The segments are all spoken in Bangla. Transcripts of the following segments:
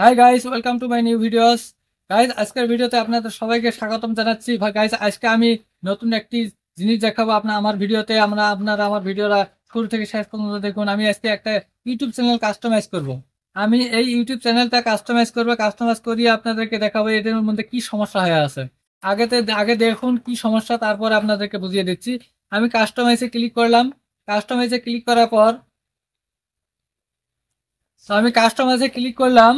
High guys welcome to my new videos guys আজকের ভিডিওতে আপনাদের সবাইকে স্বাগতম জানাচ্ছি গাইস আজকে আমি নতুন একটি জিনিস দেখাবো আপনার আমার ভিডিওতে আমরা আপনারা আমার ভিডিওটা শুরু থেকে শেষ পর্যন্ত দেখুন আমি আজকে একটা ইউটিউব চ্যানেল কাস্টমাইজ করব। আমি এই ইউটিউব চ্যানেলটা কাস্টমাইজ করবো কাস্টমাইজ করিয়ে আপনাদেরকে দেখাবো এদের মধ্যে কি সমস্যা হয়ে আছে আগেতে আগে দেখুন কি সমস্যা তারপর আপনাদেরকে বুঝিয়ে দিচ্ছি আমি কাস্টমাইজে ক্লিক করলাম কাস্টমাইজে ক্লিক করার পর তো আমি কাস্টমাইজে ক্লিক করলাম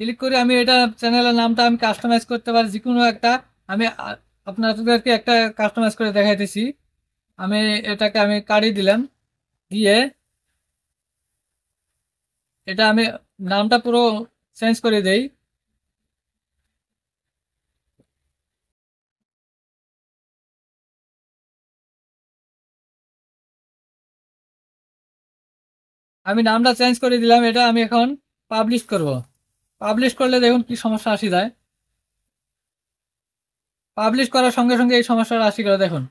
ক্লিক করে আমি এটা চ্যানেলের নামটা আমি কাস্টমাইজ করতে পারি যে কোনো একটা আমি আপনাদেরকে একটা কাস্টমাইজ করে দেখাইতেছি আমি এটাকে আমি কাড়ি দিলাম দিয়ে এটা আমি নামটা পুরো চেঞ্জ করে দেই আমি নামটা চেঞ্জ করে দিলাম এটা আমি এখন পাবলিশ করবো পাবলিশ করলে দেখুন কি সমস্যা আসি যায় পাবলিশ করার সঙ্গে সঙ্গে এই সমস্যাটা আসি করে দেখুন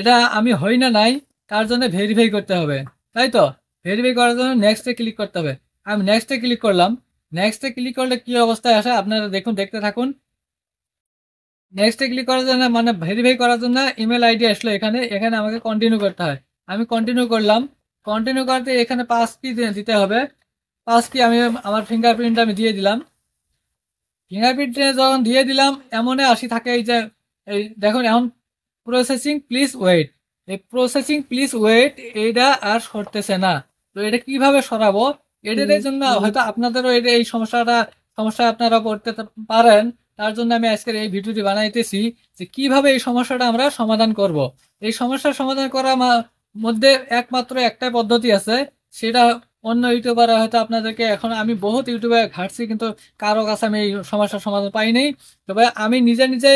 এটা আমি হই না নাই তার জন্য ভেরিফাই করতে হবে তাই তো ভেরিফাই করার জন্য নেক্সটে ক্লিক করতে হবে আমি নেক্সটে ক্লিক করলাম নেক্সটে ক্লিক করলে কি অবস্থায় আসে আপনারা দেখুন দেখতে থাকুন নেক্সটে ক্লিক করার জন্য মানে ভেরিফাই করার জন্য ইমেল আইডি আসলো এখানে এখানে আমাকে কন্টিনিউ করতে হয় আমি কন্টিনিউ করলাম কন্টিনিউ করতে এখানে পাস কি দিতে হবে আজকে আমি আমার ফিঙ্গারপ্রিন্ট আমি দিয়ে দিলাম ফিঙ্গারপ্রিন্ট যখন দিয়ে দিলাম এমনে আসি থাকে এই যে এই দেখুন এখন প্রসেসিং প্লিজ ওয়েট এই প্রসেসিং প্লিজ ওয়েট এটা আর সরতেছে না তো এটা কিভাবে সরাবো এটার জন্য হয়তো আপনাদেরও এটা এই সমস্যাটা সমস্যা আপনারা পড়তে পারেন তার জন্য আমি আজকের এই ভিডিওটি বানাইতেছি যে কিভাবে এই সমস্যাটা আমরা সমাধান করব। এই সমস্যার সমাধান করার মধ্যে একমাত্র একটাই পদ্ধতি আছে সেটা অন্য ইউটিউবাররা হয়তো আপনাদেরকে এখন আমি বহুত ইউটিউবে ঘাটছি কিন্তু কারো কাছে আমি এই সমস্যার সমাধান পাইনি তবে আমি নিজে নিজে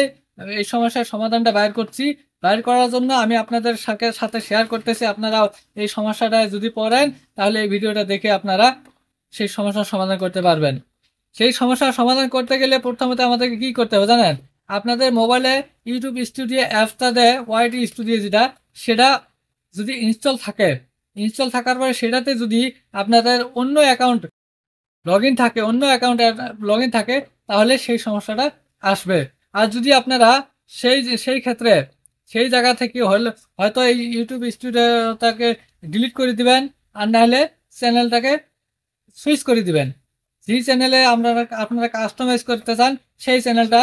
এই সমস্যার সমাধানটা বাইর করছি বাইর করার জন্য আমি আপনাদের সাথে শেয়ার করতেছি আপনারা এই সমস্যাটা যদি পড়েন তাহলে এই ভিডিওটা দেখে আপনারা সেই সমস্যার সমাধান করতে পারবেন সেই সমস্যার সমাধান করতে গেলে প্রথমত আমাদেরকে কি করতে হবে জানেন আপনাদের মোবাইলে ইউটিউব স্টুডিও অ্যাপটা দেয় ওয়াইটি স্টুডিও যেটা সেটা যদি ইনস্টল থাকে ইনস্টল থাকার পরে সেটাতে যদি আপনাদের অন্য অ্যাকাউন্ট লগ থাকে অন্য অ্যাকাউন্টে লগ থাকে তাহলে সেই সমস্যাটা আসবে আর যদি আপনারা সেই সেই ক্ষেত্রে সেই জায়গা থেকে হয়তো এই ইউটিউব স্টুডিওটাকে ডিলিট করে দিবেন আর নাহলে চ্যানেলটাকে সুইচ করে দিবেন যে চ্যানেলে আপনারা আপনারা কাস্টমাইজ করতে চান সেই চ্যানেলটা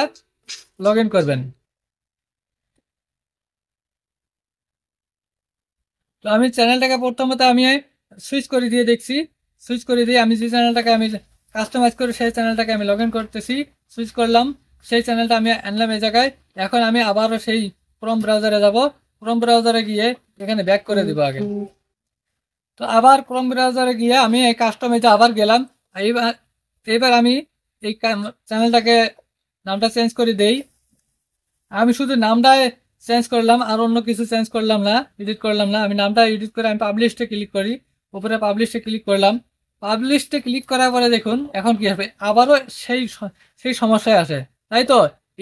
লগ করবেন তো আমি চ্যানেলটাকে প্রথমত আমি সুইচ করে দিয়ে দেখছি সুইচ করে দিয়ে আমি যে চ্যানেলটাকে আমি কাস্টমাইজ করে সেই চ্যানেলটাকে আমি লগ করতেছি সুইচ করলাম সেই চ্যানেলটা আমি আনলাম এই জায়গায় এখন আমি আবারও সেই ক্রম ব্রাউজারে যাব ক্রম ব্রাউজারে গিয়ে এখানে ব্যাক করে দিব আগে তো আবার ক্রম ব্রাউজারে গিয়ে আমি এই কাস্টমাইজে আবার গেলাম এইবার এইবার আমি এই চ্যানেলটাকে নামটা চেঞ্জ করে দেই আমি শুধু নামটায় চেঞ্জ করলাম আর অন্য কিছু চেঞ্জ করলাম না এডিট করলাম না আমি নামটা এডিট করে আমি পাবলিশটা ক্লিক করি উপরে পাবলিশে ক্লিক করলাম পাবলিশে ক্লিক করার পরে দেখুন এখন কি হবে আবারও সেই সেই সমস্যায় আসে তাই তো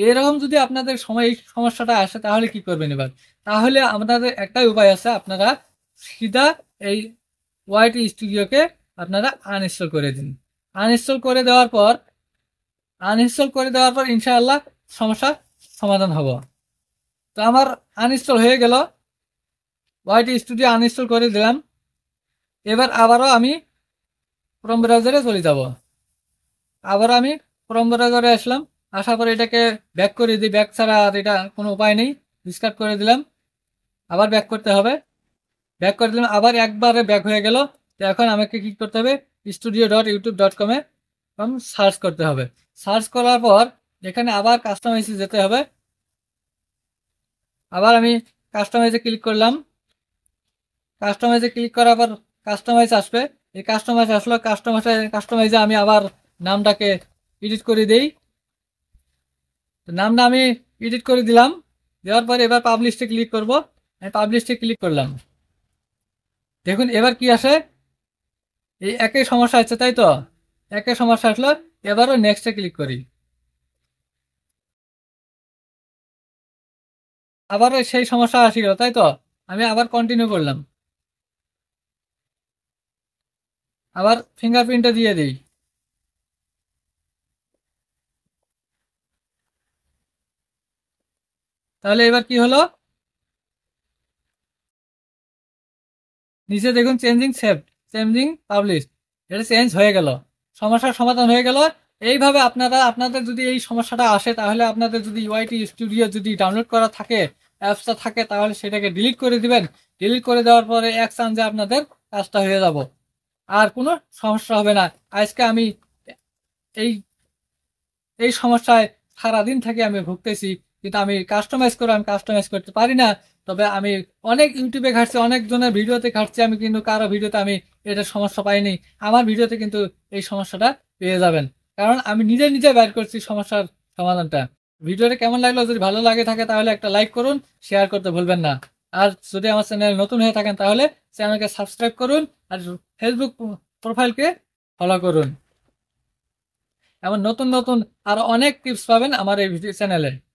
এরকম যদি আপনাদের সময় এই সমস্যাটা আসে তাহলে কি করবেন এবার তাহলে আপনাদের একটাই উপায় আছে আপনারা সিধা এই ওয়াইটি স্টুডিওকে আপনারা আনইনস্টল করে দিন আনইনস্টল করে দেওয়ার পর আনইনস্টল করে দেওয়ার পর ইনশাআল্লাহ সমস্যা সমাধান হবো তো আমার আনইনস্টল হয়ে গেল ওয়াইটি স্টুডিও আনইনস্টল করে দিলাম এবার আবারও আমি ক্রম ব্রাউজারে চলে যাব আবার আমি ক্রম ব্রাউজারে আসলাম আসার পরে এটাকে ব্যাক করে দিই ব্যাক ছাড়া আর এটা কোনো উপায় নেই ডিসকার্ড করে দিলাম আবার ব্যাক করতে হবে ব্যাক করে দিলাম আবার একবারে ব্যাক হয়ে গেল তো এখন আমাকে কী করতে হবে স্টুডিও ডট ইউটিউব ডট কমে সার্চ করতে হবে সার্চ করার পর এখানে আবার কাস্টমাইজে যেতে হবে আবার আমি কাস্টমাইজে ক্লিক করলাম কাস্টমাইজে ক্লিক করার পর কাস্টমাইজ আসবে এই কাস্টমাইজ আসলো কাস্টমাইজ কাস্টমাইজে আমি আবার নামটাকে এডিট করে দিই তো নামটা আমি এডিট করে দিলাম দেওয়ার পরে এবার পাবলিশে ক্লিক করব আমি পাবলিশে ক্লিক করলাম দেখুন এবার কি আসে এই একই সমস্যা আছে তাই তো একই সমস্যা আসলো এবারও নেক্সটে ক্লিক করি আবার সেই সমস্যা আসিল তাই তো আমি আবার কন্টিনিউ করলাম আবার ফিঙ্গারপ্রিন্টটা দিয়ে দিই তাহলে এবার কি হলো নিচে দেখুন চেঞ্জিং সেভ চেঞ্জিং পাবলিশ এটা চেঞ্জ হয়ে গেল সমস্যার সমাধান হয়ে গেল এইভাবে আপনারা আপনাদের যদি এই সমস্যাটা আসে তাহলে আপনাদের যদি ইউআইটি স্টুডিও যদি ডাউনলোড করা থাকে অ্যাপসটা থাকে তাহলে সেটাকে ডিলিট করে দিবেন ডিলিট করে দেওয়ার পরে এক চান্সে আপনাদের কাজটা হয়ে যাব আর কোনো সমস্যা হবে না আজকে আমি এই এই সমস্যায় সারাদিন থেকে আমি ভুগতেছি কিন্তু আমি কাস্টমাইজ করে আমি কাস্টমাইজ করতে পারি না তবে আমি অনেক ইউটিউবে ঘাটছি অনেকজনের ভিডিওতে ঘাটছি আমি কিন্তু কারো ভিডিওতে আমি এটা সমস্যা পাইনি আমার ভিডিওতে কিন্তু এই সমস্যাটা পেয়ে যাবেন কারণ আমি নিজে নিজে বের করছি সমস্যার সমাধানটা ভিডিওটা কেমন লাগলো যদি ভালো লাগে থাকে তাহলে একটা লাইক করুন শেয়ার করতে ভুলবেন না আর যদি আমার চ্যানেল নতুন হয়ে থাকেন তাহলে চ্যানেলকে সাবস্ক্রাইব করুন আর ফেসবুক প্রোফাইলকে ফলো করুন এমন নতুন নতুন আর অনেক টিপস পাবেন আমার এই ভিডিও চ্যানেলে